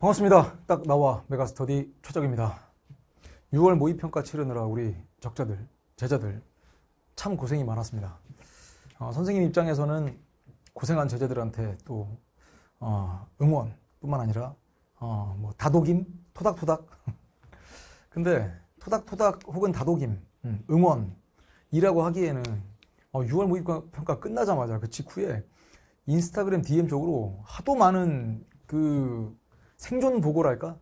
반갑습니다. 딱 나와 메가스터디 최적입니다. 6월 모의평가 치르느라 우리 적자들, 제자들 참 고생이 많았습니다. 어, 선생님 입장에서는 고생한 제자들한테 또 어, 응원뿐만 아니라 어, 뭐 다독임, 토닥토닥. 근데 토닥토닥 혹은 다독임, 음, 응원이라고 하기에는 6월 어, 모의평가 끝나자마자 그 직후에 인스타그램 DM 쪽으로 하도 많은 그 생존 보고랄까?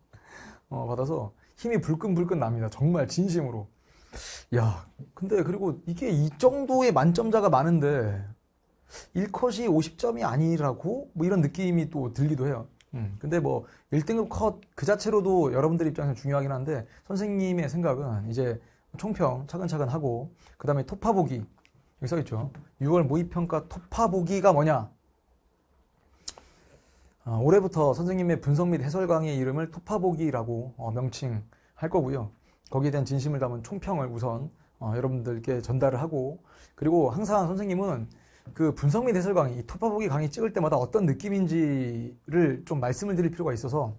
어, 받아서 힘이 불끈불끈 납니다. 정말 진심으로. 야, 근데 그리고 이게 이 정도의 만점자가 많은데 1컷이 50점이 아니라고 뭐 이런 느낌이 또 들기도 해요. 음, 근데 뭐 1등급 컷 그 자체로도 여러분들 입장에서 중요하긴 한데 선생님의 생각은 이제 총평 차근차근 하고 그 다음에 토파보기 여기 써있죠. 6월 모의평가 토파보기가 뭐냐? 어, 올해부터 선생님의 분석 및 해설 강의 이름을 토파보기라고 어, 명칭할 거고요. 거기에 대한 진심을 담은 총평을 우선 어, 여러분들께 전달을 하고 그리고 항상 선생님은 그 분석 및 해설 강의, 이 토파보기 강의 찍을 때마다 어떤 느낌인지를 좀 말씀을 드릴 필요가 있어서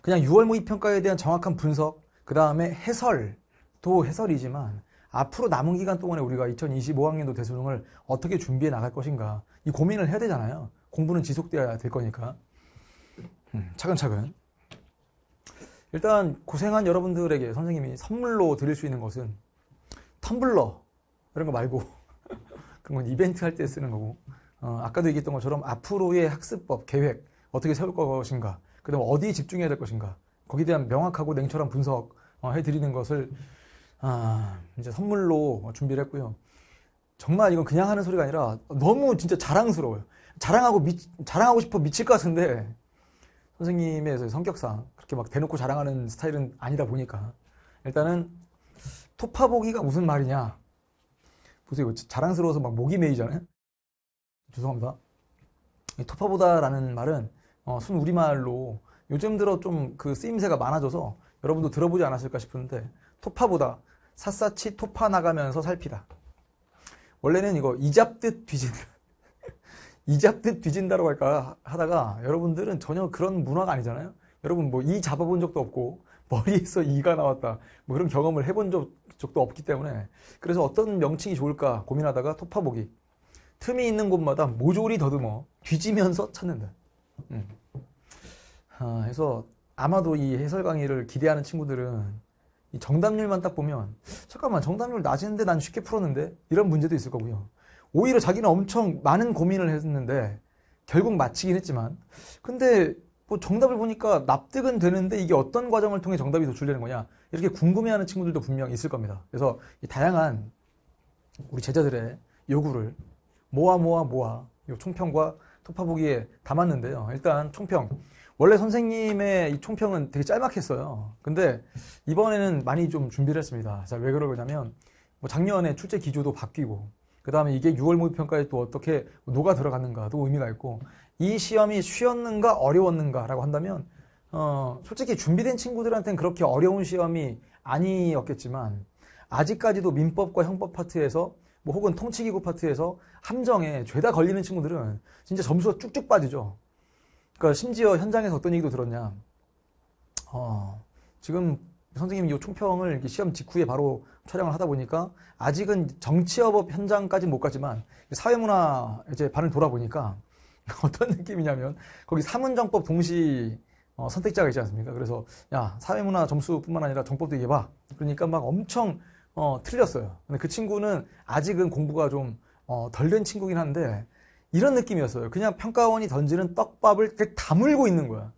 그냥 6월 모의평가에 대한 정확한 분석, 그 다음에 해설도 해설이지만 앞으로 남은 기간 동안에 우리가 2025학년도 대수능을 어떻게 준비해 나갈 것인가 이 고민을 해야 되잖아요. 공부는 지속돼야 될 거니까 음, 차근차근 일단 고생한 여러분들에게 선생님이 선물로 드릴 수 있는 것은 텀블러 이런 거 말고 그건 이벤트 할 때 쓰는 거고 어, 아까도 얘기했던 것처럼 앞으로의 학습법, 계획 어떻게 세울 것인가 그 다음 어디에 집중해야 될 것인가 거기에 대한 명확하고 냉철한 분석 어, 해드리는 것을 아, 이제 선물로 준비를 했고요 정말 이건 그냥 하는 소리가 아니라 너무 진짜 자랑스러워요 자랑하고 미, 자랑하고 싶어 미칠 것 같은데 선생님의 그 성격상 그렇게 막 대놓고 자랑하는 스타일은 아니다 보니까 일단은 토파보기가 무슨 말이냐 보세요 자랑스러워서 막 목이 메이잖아요 죄송합니다 토파보다라는 말은 어, 순 우리말로 요즘 들어 좀 그 쓰임새가 많아져서 여러분도 들어보지 않았을까 싶은데 토파보다 샅샅이 토파 나가면서 살피다 원래는 이거 이잡듯 뒤진다 이 잡듯 뒤진다라고 할까 하다가 여러분들은 전혀 그런 문화가 아니잖아요. 여러분 뭐 이 잡아본 적도 없고 머리에서 이가 나왔다 뭐 그런 경험을 해본 적, 적도 없기 때문에 그래서 어떤 명칭이 좋을까 고민하다가 토파보기 틈이 있는 곳마다 모조리 더듬어 뒤지면서 찾는다. 음. 아, 그래서 아마도 이 해설 강의를 기대하는 친구들은 정답률만 딱 보면 잠깐만 정답률 낮은데 난 쉽게 풀었는데 이런 문제도 있을 거고요. 오히려 자기는 엄청 많은 고민을 했는데 결국 마치긴 했지만 근데 뭐 정답을 보니까 납득은 되는데 이게 어떤 과정을 통해 정답이 도출되는 거냐 이렇게 궁금해하는 친구들도 분명 있을 겁니다. 그래서 다양한 우리 제자들의 요구를 모아 모아 모아 이 총평과 톡파보기에 담았는데요. 일단 총평 원래 선생님의 이 총평은 되게 짤막했어요. 근데 이번에는 많이 좀 준비를 했습니다. 자, 왜 그러냐면 뭐 작년에 출제 기조도 바뀌고 그 다음에 이게 6월 모의평가에 또 어떻게 녹아 들어갔는가도 의미가 있고 이 시험이 쉬웠는가 어려웠는가라고 한다면 어, 솔직히 준비된 친구들한테는 그렇게 어려운 시험이 아니었겠지만 아직까지도 민법과 형법 파트에서 뭐 혹은 통치기구 파트에서 함정에 죄다 걸리는 친구들은 진짜 점수가 쭉쭉 빠지죠. 그러니까 심지어 현장에서 어떤 얘기도 들었냐. 어, 지금 선생님이 이 총평을 시험 직후에 바로 촬영을 하다 보니까 아직은 정치업업 현장까지 못 가지만 사회문화 이제 반을 돌아보니까 어떤 느낌이냐면 거기 사문정법 동시 어, 선택자가 있지 않습니까? 그래서 야 사회문화 점수뿐만 아니라 정법도 얘기해봐. 그러니까 막 엄청 어, 틀렸어요. 근데 그 친구는 아직은 공부가 좀 어, 덜 된 친구긴 한데 이런 느낌이었어요. 그냥 평가원이 던지는 떡밥을 다물고 있는 거야.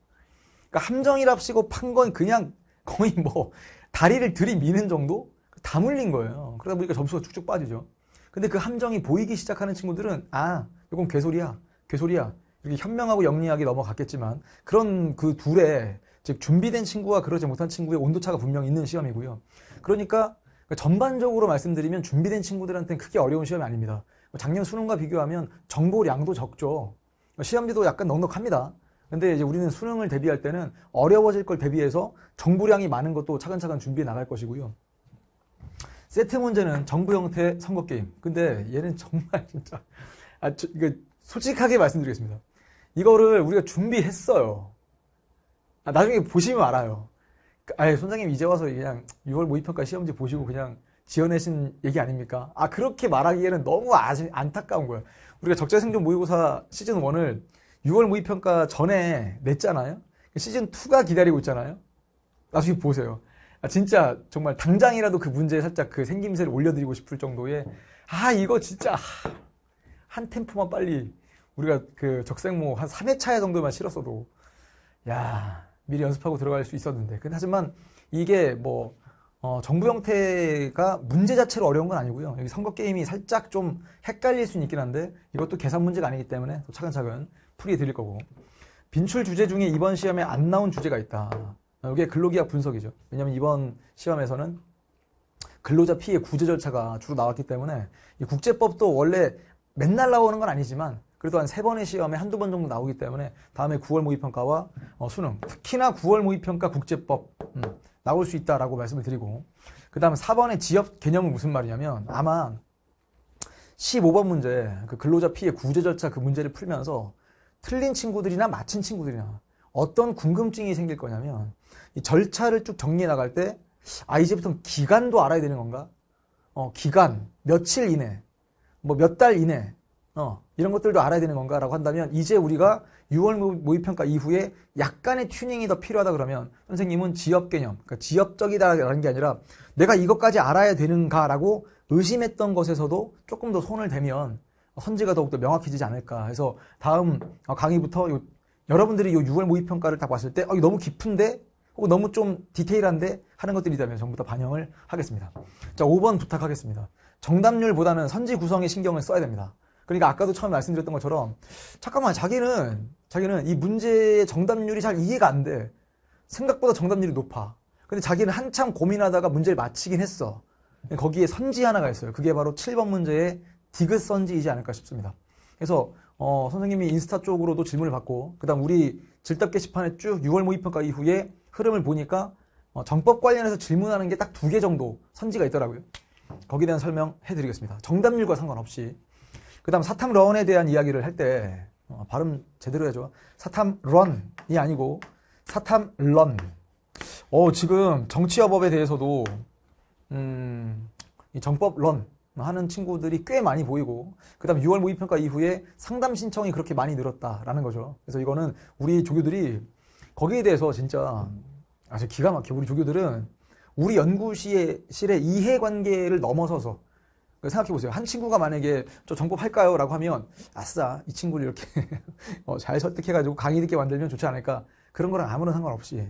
그러니까 함정이랍시고 판 건 그냥 거의 뭐 다리를 들이미는 정도? 다 물린 거예요. 그러다 보니까 점수가 쭉쭉 빠지죠. 근데 그 함정이 보이기 시작하는 친구들은 아, 이건 개소리야. 개소리야. 이렇게 현명하고 영리하게 넘어갔겠지만 그런 그 둘의 즉 준비된 친구와 그러지 못한 친구의 온도차가 분명히 있는 시험이고요. 그러니까, 그러니까 전반적으로 말씀드리면 준비된 친구들한테는 크게 어려운 시험이 아닙니다. 뭐 작년 수능과 비교하면 정보량도 적죠. 시험지도 약간 넉넉합니다. 근데 이제 우리는 수능을 대비할 때는 어려워질 걸 대비해서 정부량이 많은 것도 차근차근 준비해 나갈 것이고요. 세트 문제는 정부 형태 선거 게임. 근데 얘는 정말 진짜 아, 저, 이거 솔직하게 말씀드리겠습니다. 이거를 우리가 준비했어요. 아, 나중에 보시면 알아요. 그, 아예 선생님 이제 와서 그냥 6월 모의평가 시험지 보시고 그냥 지어내신 얘기 아닙니까? 아 그렇게 말하기에는 너무 아 안타까운 거예요. 우리가 적재생존 모의고사 시즌 1을 6월 모의평가 전에 냈잖아요. 시즌 2가 기다리고 있잖아요. 나중에 보세요. 아, 진짜 정말 당장이라도 그 문제에 살짝 그 생김새를 올려드리고 싶을 정도의 아 이거 진짜 한 템포만 빨리 우리가 그 적색모 한 3회차 정도만 실었어도 야 미리 연습하고 들어갈 수 있었는데 근데 하지만 이게 뭐 어, 정부 형태가 문제 자체로 어려운 건 아니고요 여기 선거 게임이 살짝 좀 헷갈릴 수는 있긴 한데 이것도 계산 문제가 아니기 때문에 차근차근 풀이해 드릴 거고 빈출 주제 중에 이번 시험에 안 나온 주제가 있다. 이게 근로기약 분석이죠. 왜냐하면 이번 시험에서는 근로자 피해 구제 절차가 주로 나왔기 때문에 이 국제법도 원래 맨날 나오는 건 아니지만 그래도 한 세 번의 시험에 한두 번 정도 나오기 때문에 다음에 9월 모의평가와 어, 수능 특히나 9월 모의평가 국제법 음, 나올 수 있다라고 말씀을 드리고 그 다음에 4번의 지역 개념은 무슨 말이냐면 아마 15번 문제 그 근로자 피해 구제 절차 그 문제를 풀면서 틀린 친구들이나 맞힌 친구들이나 어떤 궁금증이 생길 거냐면 이 절차를 쭉 정리해 나갈 때 아 이제부터 기간도 알아야 되는 건가? 어 기간 며칠 이내 뭐 몇 달 이내 어 이런 것들도 알아야 되는 건가라고 한다면 이제 우리가 6월 모의평가 이후에 약간의 튜닝이 더 필요하다 그러면 선생님은 지역 개념, 그러니까 지역적이다라는게 아니라 내가 이것까지 알아야 되는가라고 의심했던 것에서도 조금 더 손을 대면 선지가 더욱더 명확해지지 않을까 해서 다음 어, 강의부터 요, 여러분들이 이 6월 모의평가를 딱 봤을 때 어, 너무 깊은데 혹은 너무 좀 디테일한데 하는 것들이 있다면 전부 다 반영을 하겠습니다. 자, 5번 부탁하겠습니다. 정답률보다는 선지 구성에 신경을 써야 됩니다. 그러니까 아까도 처음에 말씀드렸던 것처럼 잠깐만 자기는 자기는 이 문제의 정답률이 잘 이해가 안 돼. 생각보다 정답률이 높아. 근데 자기는 한참 고민하다가 문제를 맞히긴 했어. 거기에 선지 하나가 있어요. 그게 바로 7번 문제의 디귿선지이지 않을까 싶습니다. 그래서 어, 선생님이 인스타 쪽으로도 질문을 받고 그다음 우리 질답 게시판에 쭉 6월 모의평가 이후에 흐름을 보니까 어, 정법 관련해서 질문하는 게 딱 두 개 정도 선지가 있더라고요. 거기에 대한 설명해드리겠습니다. 정답률과 상관없이 그다음 사탐런에 대한 이야기를 할때 어, 발음 제대로 해줘. 사탐런이 아니고 사탐런. 어, 지금 정치협법에 대해서도 음, 정법런 하는 친구들이 꽤 많이 보이고 그다음 6월 모의평가 이후에 상담 신청이 그렇게 많이 늘었다라는 거죠. 그래서 이거는 우리 조교들이 거기에 대해서 진짜 아주 기가 막혀. 우리 조교들은 우리 연구실의 이해관계를 넘어서서 생각해 보세요. 한 친구가 만약에 저 정법 할까요?라고 하면 아싸 이 친구를 이렇게 어, 잘 설득해가지고 강의 듣게 만들면 좋지 않을까 그런 거랑 아무런 상관없이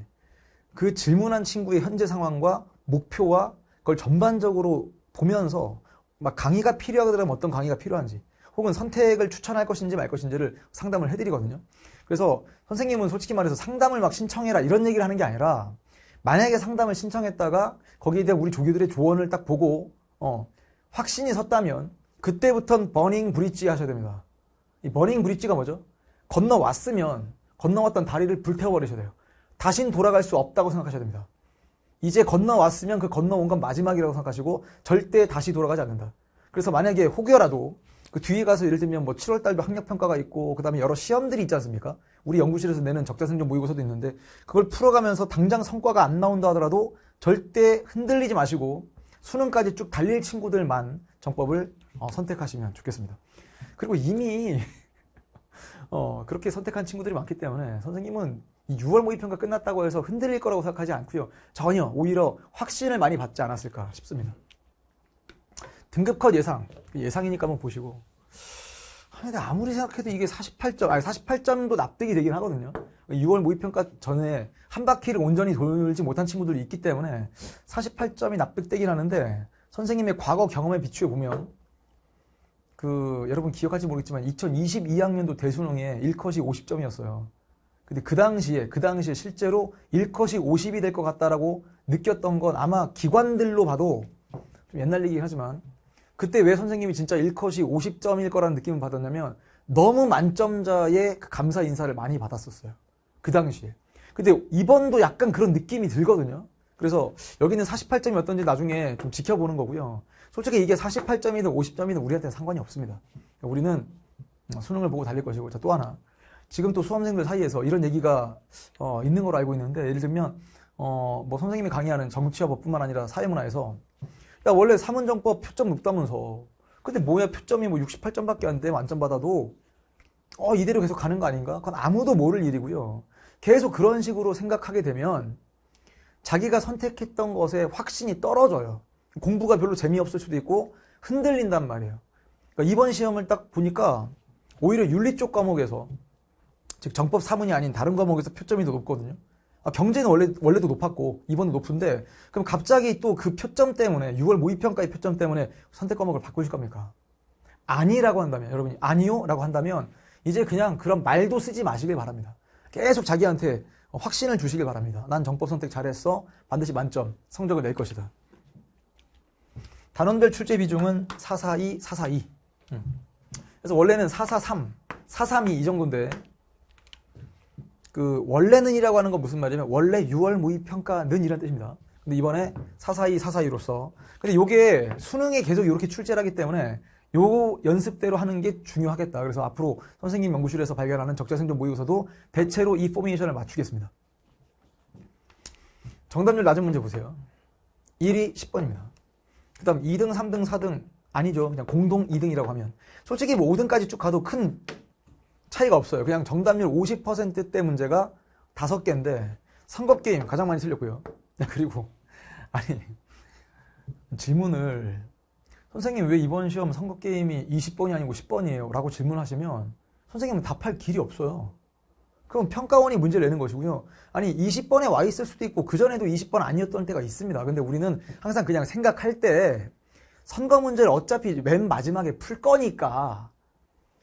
그 질문한 친구의 현재 상황과 목표와 그걸 전반적으로 보면서 막 강의가 필요하다면 어떤 강의가 필요한지 혹은 선택을 추천할 것인지 말 것인지를 상담을 해드리거든요. 그래서 선생님은 솔직히 말해서 상담을 막 신청해라 이런 얘기를 하는 게 아니라 만약에 상담을 신청했다가 거기에 대한 우리 조교들의 조언을 딱 보고 어, 확신이 섰다면 그때부터는 버닝 브릿지 하셔야 됩니다. 이 버닝 브릿지가 뭐죠? 건너왔으면 건너왔던 다리를 불태워버리셔야 돼요. 다신 돌아갈 수 없다고 생각하셔야 됩니다. 이제 건너왔으면 그 건너온 건 마지막이라고 생각하시고 절대 다시 돌아가지 않는다. 그래서 만약에 혹여라도 그 뒤에 가서 예를 들면 뭐 7월 달도 학력 평가가 있고 그다음에 여러 시험들이 있지 않습니까? 우리 연구실에서 내는 적자 생존 모의고사도 있는데 그걸 풀어가면서 당장 성과가 안 나온다 하더라도 절대 흔들리지 마시고 수능까지 쭉 달릴 친구들만 정법을 어, 선택하시면 좋겠습니다. 그리고 이미 어, 그렇게 선택한 친구들이 많기 때문에 선생님은 6월 모의평가 끝났다고 해서 흔들릴 거라고 생각하지 않고요. 전혀 오히려 확신을 많이 받지 않았을까 싶습니다. 등급 컷 예상 예상이니까 한번 보시고 아, 근데 아무리 생각해도 이게 48점 아니 48점도 납득이 되긴 하거든요. 6월 모의평가 전에 한 바퀴를 온전히 돌지 못한 친구들이 있기 때문에 48점이 납득되긴 하는데 선생님의 과거 경험에 비추어 보면 그 여러분 기억할지 모르겠지만 2022학년도 대수능에 1컷이 50점이었어요. 근데 그 당시에 그 당시에 실제로 일컷이 50이 될 것 같다라고 느꼈던 건 아마 기관들로 봐도 좀 옛날 얘기긴 하지만 그때 왜 선생님이 진짜 일컷이 50점일 거라는 느낌을 받았냐면 너무 만점자의 그 감사 인사를 많이 받았었어요. 그 당시에. 근데 이번도 약간 그런 느낌이 들거든요. 그래서 여기는 48점이 어떤지 나중에 좀 지켜보는 거고요. 솔직히 이게 48점이든 50점이든 우리한테는 상관이 없습니다. 그러니까 우리는 수능을 보고 달릴 것이고, 자, 또 하나. 지금 또 수험생들 사이에서 이런 얘기가 어, 있는 걸로 알고 있는데 예를 들면 어, 뭐 선생님이 강의하는 정치화법뿐만 아니라 사회문화에서 야 원래 사문정법 표점 높다면서 근데 뭐야 표점이 뭐 68점밖에 안 돼 만점 받아도 어 이대로 계속 가는 거 아닌가? 그건 아무도 모를 일이고요. 계속 그런 식으로 생각하게 되면 자기가 선택했던 것에 확신이 떨어져요. 공부가 별로 재미없을 수도 있고 흔들린단 말이에요. 그러니까 이번 시험을 딱 보니까 오히려 윤리 쪽 과목에서 즉 정법 사문이 아닌 다른 과목에서 표점이 더 높거든요. 아, 경제는 원래 원래도 높았고 이번도 높은데 그럼 갑자기 또 그 표점 때문에 6월 모의평가의 표점 때문에 선택 과목을 바꾸실 겁니까? 아니라고 한다면 여러분이 아니요라고 한다면 이제 그냥 그런 말도 쓰지 마시길 바랍니다. 계속 자기한테 확신을 주시길 바랍니다. 난 정법 선택 잘했어. 반드시 만점 성적을 낼 것이다. 단원별 출제 비중은 442, 442. 음. 그래서 원래는 443, 432 이 정도인데 그 원래는이라고 하는 건 무슨 말이냐면 원래 6월 모의 평가는 이란 뜻입니다. 근데 이번에 사사이 사사이로서 근데 요게 수능에 계속 이렇게 출제를 하기 때문에 요 연습대로 하는 게 중요하겠다. 그래서 앞으로 선생님 연구실에서 발견하는 적자생존 모의고사도 대체로 이 포메이션을 맞추겠습니다. 정답률 낮은 문제 보세요. 1위 10번입니다. 그 다음 2등, 3등, 4등 아니죠. 그냥 공동 2등이라고 하면 솔직히 뭐 5등까지 쭉 가도 큰 차이가 없어요. 그냥 정답률 50%대 문제가 다섯 개인데 선거 게임 가장 많이 틀렸고요. 그리고 아니 질문을 선생님 왜 이번 시험 선거 게임이 20번이 아니고 10번이에요라고 질문하시면 선생님은 답할 길이 없어요. 그럼 평가원이 문제를 내는 것이고요. 아니 20번에 와 있을 수도 있고 그 전에도 20번 아니었던 때가 있습니다. 근데 우리는 항상 그냥 생각할 때 선거 문제를 어차피 맨 마지막에 풀 거니까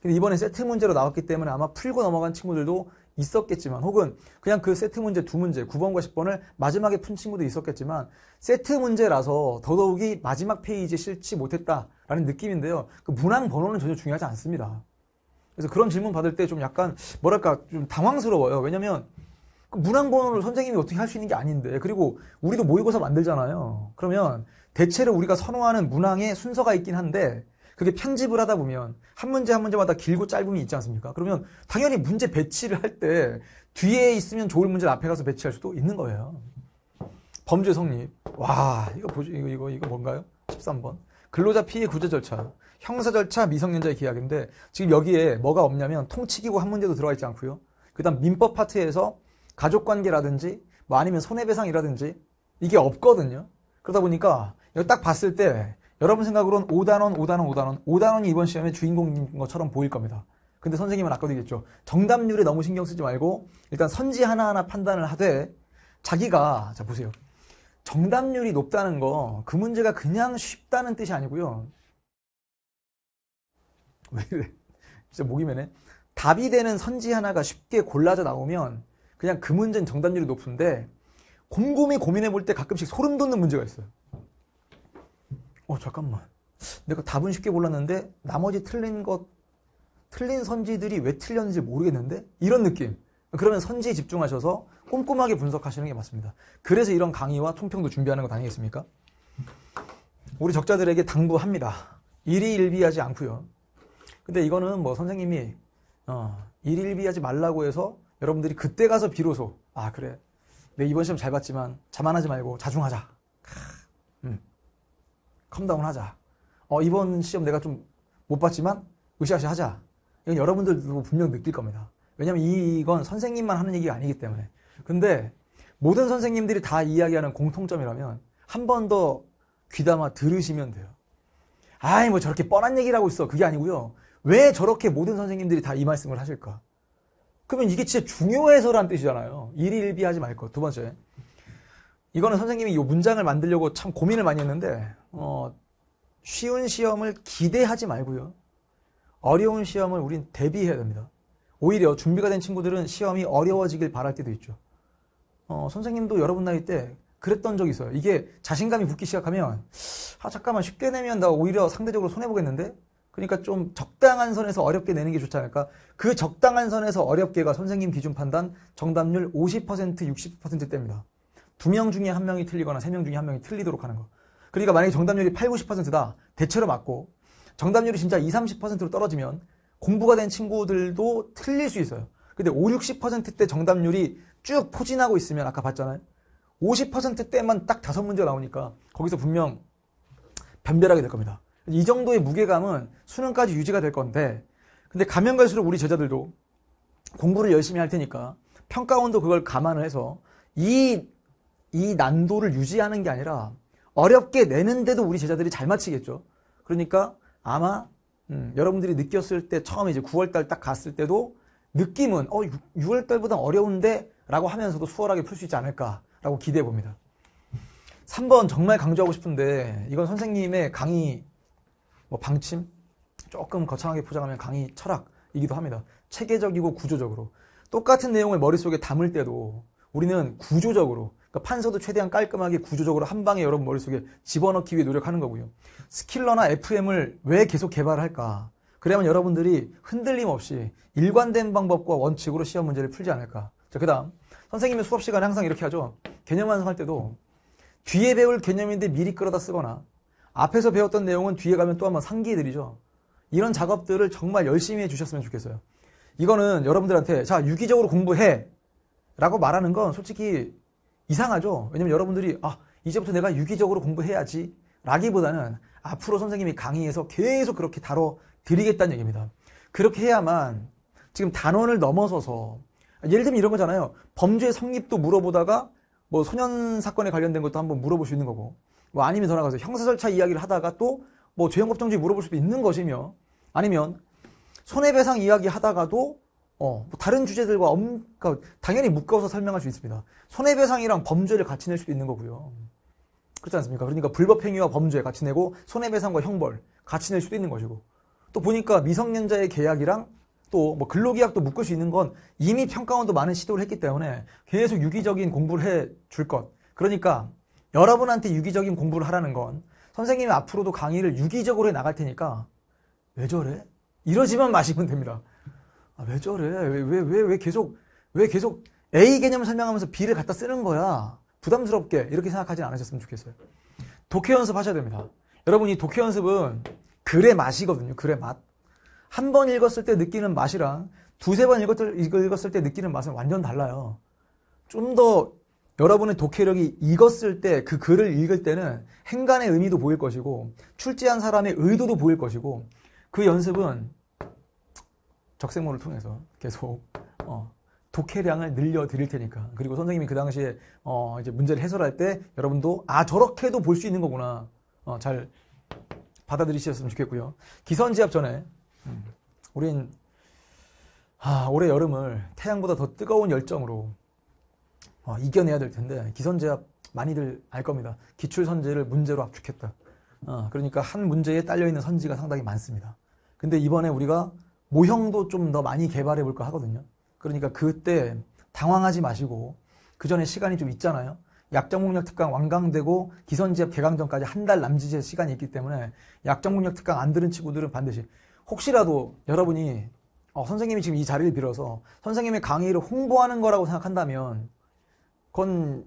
근데 이번에 세트 문제로 나왔기 때문에 아마 풀고 넘어간 친구들도 있었겠지만 혹은 그냥 그 세트 문제 두 문제 9번과 10번을 마지막에 푼 친구도 있었겠지만 세트 문제라서 더더욱이 마지막 페이지에 실지 못했다라는 느낌인데요. 그 문항 번호는 전혀 중요하지 않습니다. 그래서 그런 질문 받을 때 좀 약간 뭐랄까 좀 당황스러워요. 왜냐면 그 문항 번호를 선생님이 어떻게 할 수 있는 게 아닌데 그리고 우리도 모의고사 만들잖아요. 그러면 대체로 우리가 선호하는 문항의 순서가 있긴 한데 그게 편집을 하다 보면 한 문제 한 문제마다 길고 짧음이 있지 않습니까? 그러면 당연히 문제 배치를 할 때 뒤에 있으면 좋을 문제를 앞에 가서 배치할 수도 있는 거예요. 범죄 성립. 와, 이거 보죠. 이거 이거 이거 뭔가요? 13번. 근로자 피해 구제 절차. 형사 절차 미성년자의 계약인데 지금 여기에 뭐가 없냐면 통치기구 한 문제도 들어가 있지 않고요. 그다음 민법 파트에서 가족 관계라든지 뭐 아니면 손해배상이라든지 이게 없거든요. 그러다 보니까 여기 딱 봤을 때 여러분 생각으로는 5단원, 5단원, 5단원, 5단원이 이번 시험의 주인공인 것처럼 보일 겁니다. 근데 선생님은 아까도 얘기했죠. 정답률에 너무 신경 쓰지 말고 일단 선지 하나하나 판단을 하되 자기가 자 보세요. 정답률이 높다는 거 그 문제가 그냥 쉽다는 뜻이 아니고요. 왜그래 진짜 목이 메네. 답이 되는 선지 하나가 쉽게 골라져 나오면 그냥 그 문제는 정답률이 높은데 곰곰이 고민해 볼 때 가끔씩 소름 돋는 문제가 있어요. 어 잠깐만 내가 답은 쉽게 골랐는데 나머지 틀린 것 틀린 선지들이 왜 틀렸는지 모르겠는데 이런 느낌 그러면 선지에 집중하셔서 꼼꼼하게 분석하시는 게 맞습니다 그래서 이런 강의와 총평도 준비하는 거 아니겠습니까 우리 적자들에게 당부합니다 일희일비하지 않고요 근데 이거는 뭐 선생님이 어, 일일비하지 말라고 해서 여러분들이 그때 가서 비로소 아 그래 내 이번 시험 잘 봤지만 자만하지 말고 자중하자 음. 컴다운 하자. 어, 이번 시험 내가 좀 못 봤지만 으쌰으쌰 하자. 이건 여러분들도 분명 느낄 겁니다. 왜냐면 이건 선생님만 하는 얘기가 아니기 때문에. 근데 모든 선생님들이 다 이야기하는 공통점이라면 한 번 더 귀담아 들으시면 돼요. 아이, 뭐 저렇게 뻔한 얘기를하고 있어. 그게 아니고요. 왜 저렇게 모든 선생님들이 다 이 말씀을 하실까? 그러면 이게 진짜 중요해서란 뜻이잖아요. 일일비하지 말고 두 번째. 이거는 선생님이 이 문장을 만들려고 참 고민을 많이 했는데 어, 쉬운 시험을 기대하지 말고요. 어려운 시험을 우린 대비해야 됩니다. 오히려 준비가 된 친구들은 시험이 어려워지길 바랄 때도 있죠. 어, 선생님도 여러분 나이 때 그랬던 적이 있어요. 이게 자신감이 붙기 시작하면 아 잠깐만 쉽게 내면 나 오히려 상대적으로 손해보겠는데? 그러니까 좀 적당한 선에서 어렵게 내는 게 좋지 않을까? 그 적당한 선에서 어렵게가 선생님 기준 판단 정답률 50% 6 0때입니다 두명 중에 한 명이 틀리거나 세 명 중에 한 명이 틀리도록 하는 거. 그러니까 만약에 정답률이 8, 90%다. 대체로 맞고 정답률이 진짜 2, 0 30%로 떨어지면 공부가 된 친구들도 틀릴 수 있어요. 근데 5, 60%대 정답률이 쭉 포진하고 있으면 아까 봤잖아요. 50%대만 딱 다섯 문제 가 나오니까 거기서 분명 변별하게 될 겁니다. 이 정도의 무게감은 수능까지 유지가 될 건데 근데 가면 갈수록 우리 제자들도 공부를 열심히 할 테니까 평가원도 그걸 감안을 해서 이이 난도를 유지하는 게 아니라 어렵게 내는데도 우리 제자들이 잘 마치겠죠. 그러니까 아마 음, 여러분들이 느꼈을 때 처음에 이제 9월달 딱 갔을 때도 느낌은 어 6, 월달보다 어려운데 라고 하면서도 수월하게 풀 수 있지 않을까라고 기대해 봅니다. 3번 정말 강조하고 싶은데 이건 선생님의 강의 뭐 방침 조금 거창하게 포장하면 강의 철학이기도 합니다. 체계적이고 구조적으로 똑같은 내용을 머릿속에 담을 때도 우리는 구조적으로 그러니까 판서도 최대한 깔끔하게 구조적으로 한 방에 여러분 머릿속에 집어넣기 위해 노력하는 거고요. 스킬러나 FM을 왜 계속 개발할까? 그러면 여러분들이 흔들림 없이 일관된 방법과 원칙으로 시험 문제를 풀지 않을까. 자, 그 다음. 선생님의 수업 시간에 항상 이렇게 하죠. 개념 완성할 때도 뒤에 배울 개념인데 미리 끌어다 쓰거나 앞에서 배웠던 내용은 뒤에 가면 또 한 번 상기해드리죠. 이런 작업들을 정말 열심히 해주셨으면 좋겠어요. 이거는 여러분들한테 자, 유기적으로 공부해! 라고 말하는 건 솔직히 이상하죠? 왜냐면 여러분들이 아 이제부터 내가 유기적으로 공부해야지 라기보다는 앞으로 선생님이 강의에서 계속 그렇게 다뤄 드리겠다는 얘기입니다. 그렇게 해야만 지금 단원을 넘어서서 예를 들면 이런 거잖아요. 범죄 성립도 물어보다가 뭐 소년 사건에 관련된 것도 한번 물어볼 수 있는 거고 뭐 아니면 더 나가서 형사 절차 이야기를 하다가 또 뭐 죄형 법정주의 물어볼 수도 있는 것이며 아니면 손해배상 이야기 하다가도 어, 뭐 다른 주제들과 엄, 그러니까 당연히 묶어서 설명할 수 있습니다. 손해배상이랑 범죄를 같이 낼 수도 있는 거고요. 그렇지 않습니까? 그러니까 불법행위와 범죄 같이 내고 손해배상과 형벌 같이 낼 수도 있는 것이고 또 보니까 미성년자의 계약이랑 또 뭐 근로계약도 묶을 수 있는 건 이미 평가원도 많은 시도를 했기 때문에 계속 유기적인 공부를 해 줄 것. 그러니까 여러분한테 유기적인 공부를 하라는 건 선생님이 앞으로도 강의를 유기적으로 해 나갈 테니까 왜 저래? 이러지만 마시면 됩니다. 아, 왜 저래? 왜, 왜, 왜, 왜 계속, 왜 계속 A 개념을 설명하면서 B를 갖다 쓰는 거야? 부담스럽게 이렇게 생각하지 않으셨으면 좋겠어요. 독해 연습 하셔야 됩니다. 여러분 이 독해 연습은 글의 맛이거든요. 글의 맛. 한 번 읽었을 때 느끼는 맛이랑 두세 번 읽었을, 읽었을 때 느끼는 맛은 완전 달라요. 좀 더 여러분의 독해력이 익었을 때 그 글을 읽을 때는 행간의 의미도 보일 것이고 출제한 사람의 의도도 보일 것이고 그 연습은 적색모를 통해서 계속 어, 독해량을 늘려 드릴 테니까 그리고 선생님이 그 당시에 어, 이제 문제를 해설할 때 여러분도 아 저렇게도 볼 수 있는 거구나 어, 잘 받아들이셨으면 좋겠고요 기선제압 전에 음, 우린 아, 올해 여름을 태양보다 더 뜨거운 열정으로 어, 이겨내야 될 텐데 기선제압 많이들 알 겁니다. 기출선제를 문제로 압축했다. 어, 그러니까 한 문제에 딸려있는 선지가 상당히 많습니다. 근데 이번에 우리가 모형도 좀 더 많이 개발해 볼까 하거든요. 그러니까 그때 당황하지 마시고 그 전에 시간이 좀 있잖아요. 약정공략 특강 완강되고 기선제압 개강전까지 한 달 남짓의 시간이 있기 때문에 약정공략 특강 안 들은 친구들은 반드시 혹시라도 여러분이 어, 선생님이 지금 이 자리를 빌어서 선생님의 강의를 홍보하는 거라고 생각한다면 그건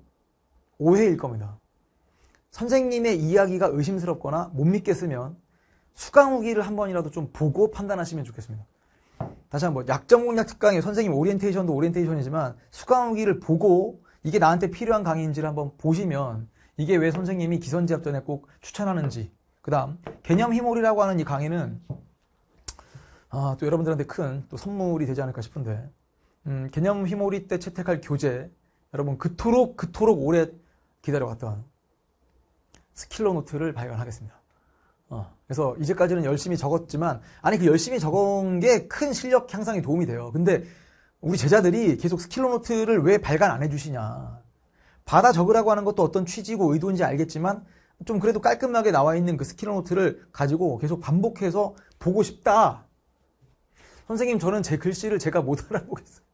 오해일 겁니다. 선생님의 이야기가 의심스럽거나 못 믿겠으면 수강 후기를 한 번이라도 좀 보고 판단하시면 좋겠습니다. 다시 한번 약점 공략 특강에 선생님 오리엔테이션도 오리엔테이션이지만 수강 후기를 보고 이게 나한테 필요한 강의인지를 한번 보시면 이게 왜 선생님이 기선제압 전에 꼭 추천하는지 그 다음 개념 희몰이라고 하는 이 강의는 아, 또 여러분들한테 큰 또 선물이 되지 않을까 싶은데 음, 개념 희몰이 때 채택할 교재 여러분 그토록 그토록 오래 기다려왔던 스킬러 노트를 발견하겠습니다. 어, 그래서 이제까지는 열심히 적었지만 아니 그 열심히 적은 게 큰 실력 향상에 도움이 돼요. 근데 우리 제자들이 계속 스킬로 노트를 왜 발간 안 해주시냐. 받아 적으라고 하는 것도 어떤 취지고 의도인지 알겠지만 좀 그래도 깔끔하게 나와 있는 그 스킬로 노트를 가지고 계속 반복해서 보고 싶다. 선생님 저는 제 글씨를 제가 못 알아보겠어요.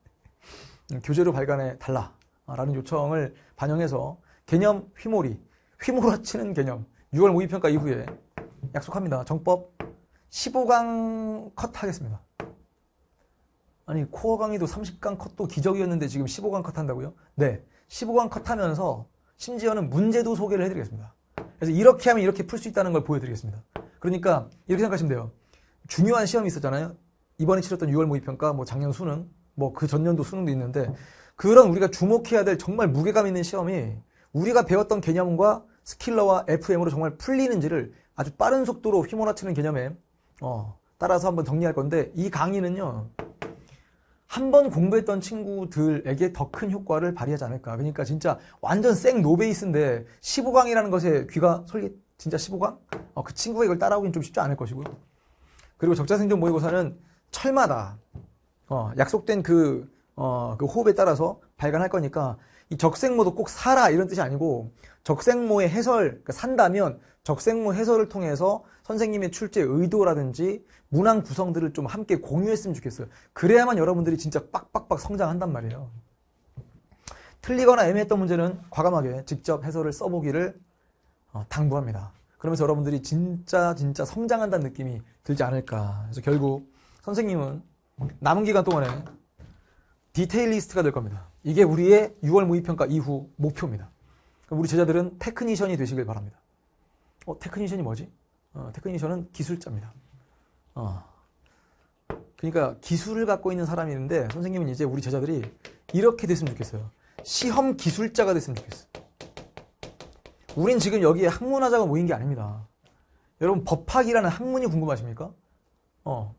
음, 교재로 발간해 달라라는 요청을 반영해서 개념 휘몰이, 휘몰아치는 개념 6월 모의평가 이후에 약속합니다. 정법 15강 컷 하겠습니다. 아니 코어 강의도 30강 컷도 기적이었는데 지금 15강 컷 한다고요? 네. 15강 컷 하면서 심지어는 문제도 소개를 해드리겠습니다. 그래서 이렇게 하면 이렇게 풀 수 있다는 걸 보여드리겠습니다. 그러니까 이렇게 생각하시면 돼요. 중요한 시험이 있었잖아요. 이번에 치렀던 6월 모의평가, 뭐 작년 수능, 뭐 그 전년도 수능도 있는데 그런 우리가 주목해야 될 정말 무게감 있는 시험이 우리가 배웠던 개념과 스킬러와 FM으로 정말 풀리는지를 아주 빠른 속도로 휘몰아치는 개념에 어, 따라서 한번 정리할 건데 이 강의는요. 한 번 공부했던 친구들에게 더 큰 효과를 발휘하지 않을까. 그러니까 진짜 완전 생 노베이스인데 15강이라는 것에 귀가 솔깃 진짜 15강? 어, 그 친구가 이걸 따라오긴 좀 쉽지 않을 것이고요. 그리고 적자생존 모의고사는 철마다 어, 약속된 그, 어, 그 호흡에 따라서 발간할 거니까 이 적생모도 꼭 사라 이런 뜻이 아니고 적생모의 해설 그러니까 산다면 적생무 해설을 통해서 선생님의 출제 의도라든지 문항 구성들을 좀 함께 공유했으면 좋겠어요. 그래야만 여러분들이 진짜 빡빡빡 성장한단 말이에요. 틀리거나 애매했던 문제는 과감하게 직접 해설을 써보기를 어, 당부합니다. 그러면서 여러분들이 진짜 진짜 성장한다는 느낌이 들지 않을까. 그래서 결국 선생님은 남은 기간 동안에 디테일리스트가 될 겁니다. 이게 우리의 6월 모의평가 이후 목표입니다. 우리 제자들은 테크니션이 되시길 바랍니다. 어, 테크니션이 뭐지? 어, 테크니션은 기술자입니다. 어. 그러니까 기술을 갖고 있는 사람이 있는데 선생님은 이제 우리 제자들이 이렇게 됐으면 좋겠어요. 시험 기술자가 됐으면 좋겠어요. 우린 지금 여기에 학문하자가 모인 게 아닙니다. 여러분 법학이라는 학문이 궁금하십니까? 어.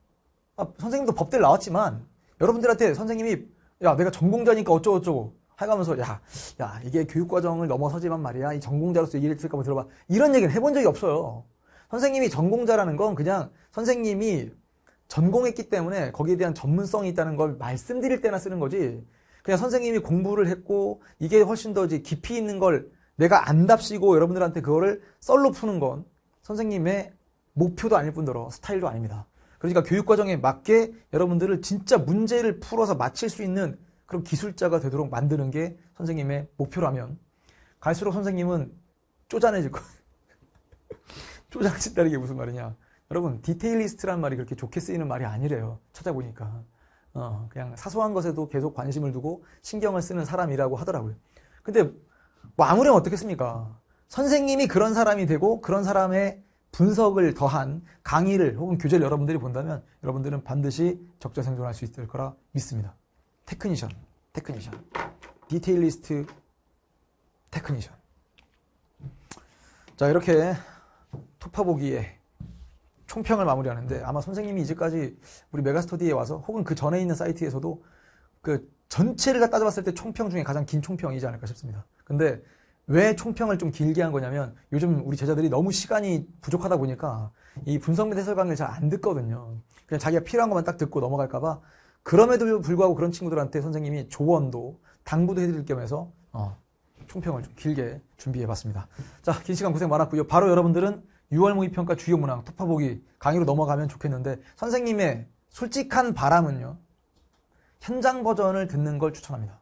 아, 선생님도 법대를 나왔지만 여러분들한테 선생님이 야 내가 전공자니까 어쩌고저쩌고 해가면서 야, 야 이게 교육과정을 넘어서지만 말이야 이 전공자로서 얘기를 들을까 한번 들어봐 이런 얘기를 해본 적이 없어요 선생님이 전공자라는 건 그냥 선생님이 전공했기 때문에 거기에 대한 전문성이 있다는 걸 말씀드릴 때나 쓰는 거지 그냥 선생님이 공부를 했고 이게 훨씬 더 깊이 있는 걸 내가 안답시고 여러분들한테 그거를 썰로 푸는 건 선생님의 목표도 아닐 뿐더러 스타일도 아닙니다 그러니까 교육과정에 맞게 여러분들을 진짜 문제를 풀어서 맞힐 수 있는 그런 기술자가 되도록 만드는 게 선생님의 목표라면 갈수록 선생님은 쪼잔해질 거예요. 쪼잔해진다는 게 무슨 말이냐. 여러분 디테일리스트란 말이 그렇게 좋게 쓰이는 말이 아니래요. 찾아보니까. 어, 그냥 사소한 것에도 계속 관심을 두고 신경을 쓰는 사람이라고 하더라고요. 근데 뭐 아무렴 어떻겠습니까? 선생님이 그런 사람이 되고 그런 사람의 분석을 더한 강의를 혹은 교재를 여러분들이 본다면 여러분들은 반드시 적자생존할 수 있을 거라 믿습니다. 테크니션, 테크니션. 디테일리스트, 테크니션. 자, 이렇게 토파보기에 총평을 마무리하는데 아마 선생님이 이제까지 우리 메가스터디에 와서 혹은 그 전에 있는 사이트에서도 그 전체를 다 따져봤을 때 총평 중에 가장 긴 총평이지 않을까 싶습니다. 근데 왜 총평을 좀 길게 한 거냐면 요즘 우리 제자들이 너무 시간이 부족하다 보니까 이 분석 및 해설 강의를 잘 안 듣거든요. 그냥 자기가 필요한 것만 딱 듣고 넘어갈까봐 그럼에도 불구하고 그런 친구들한테 선생님이 조언도 당부도 해드릴 겸해서 어, 총평을 좀 길게 준비해봤습니다. 자, 긴 시간 고생 많았고요. 바로 여러분들은 6월 모의평가 주요 문항 토파보기 강의로 넘어가면 좋겠는데 선생님의 솔직한 바람은요. 현장 버전을 듣는 걸 추천합니다.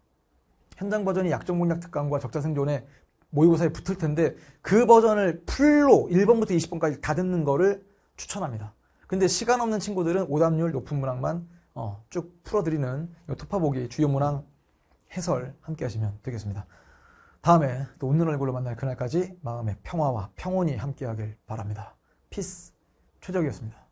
현장 버전이 약정 공략 특강과 적자 생존의 모의고사에 붙을 텐데 그 버전을 풀로 1번부터 20번까지 다 듣는 거를 추천합니다. 근데 시간 없는 친구들은 오답률 높은 문항만 어, 쭉 풀어드리는 토파보기 주요 문항 해설 함께 하시면 되겠습니다. 다음에 또 웃는 얼굴로 만날 그날까지 마음의 평화와 평온이 함께하길 바랍니다. 피스 최적이었습니다.